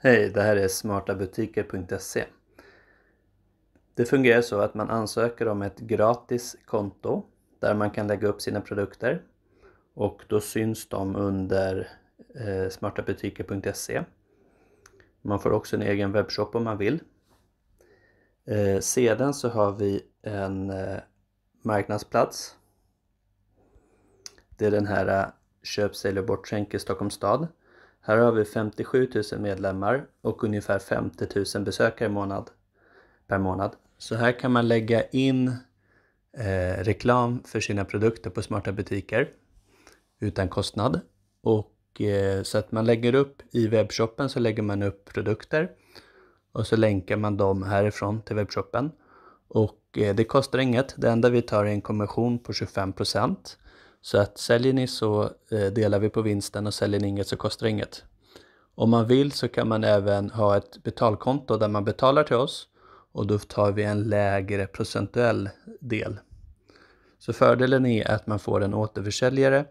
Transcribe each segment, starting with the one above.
Hej, det här är smartabutiker.se. Det fungerar så att man ansöker om ett gratis konto där man kan lägga upp sina produkter och då syns de under eh, smartabutiker.se. Man får också en egen webbshop om man vill. Eh, sedan så har vi en eh, marknadsplats. Det är den här eh, Köp, sälj och bortskänk i Stockholms stad. Här har vi 57 000 medlemmar och ungefär 50 000 besökare månad, per månad. Så här kan man lägga in eh, reklam för sina produkter på smarta butiker utan kostnad. Och, eh, så att man lägger upp i webbshoppen så lägger man upp produkter och så länkar man dem härifrån till webbshoppen. Och eh, det kostar inget, det enda vi tar är en kommission på 25 så att säljer ni så eh, delar vi på vinsten och säljer ni inget så kostar det inget. Om man vill så kan man även ha ett betalkonto där man betalar till oss och då tar vi en lägre procentuell del. Så fördelen är att man får en återförsäljare,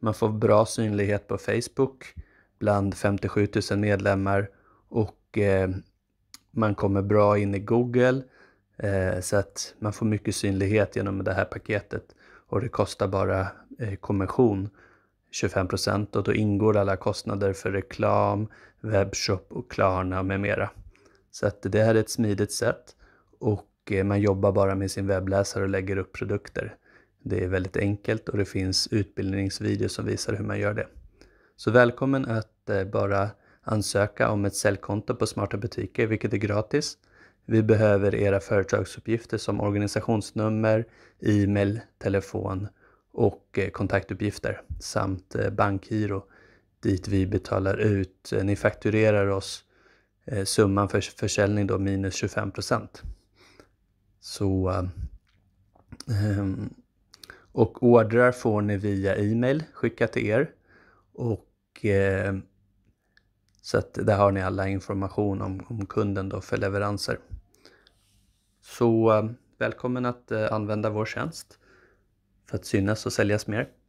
man får bra synlighet på Facebook bland 57 000 medlemmar och eh, man kommer bra in i Google eh, så att man får mycket synlighet genom det här paketet och det kostar bara eh, kommission 25 procent och då ingår alla kostnader för reklam, webbshop och Klarna med mera. Så att det här är ett smidigt sätt och eh, man jobbar bara med sin webbläsare och lägger upp produkter. Det är väldigt enkelt och det finns utbildningsvideos som visar hur man gör det. Så välkommen att eh, bara ansöka om ett säljkonto på Smarta Butiker, vilket är gratis. Vi behöver era företagsuppgifter som organisationsnummer, e-mail, telefon och eh, kontaktuppgifter samt eh, bankgiro dit vi betalar ut, eh, ni fakturerar oss summan för försäljning då minus 25 procent. Så ehm, och ordrar får ni via e-mail skickat till er och så att där har ni alla information om, om kunden då för leveranser. Så eh, välkommen att eh, använda vår tjänst för att synas och säljas mer.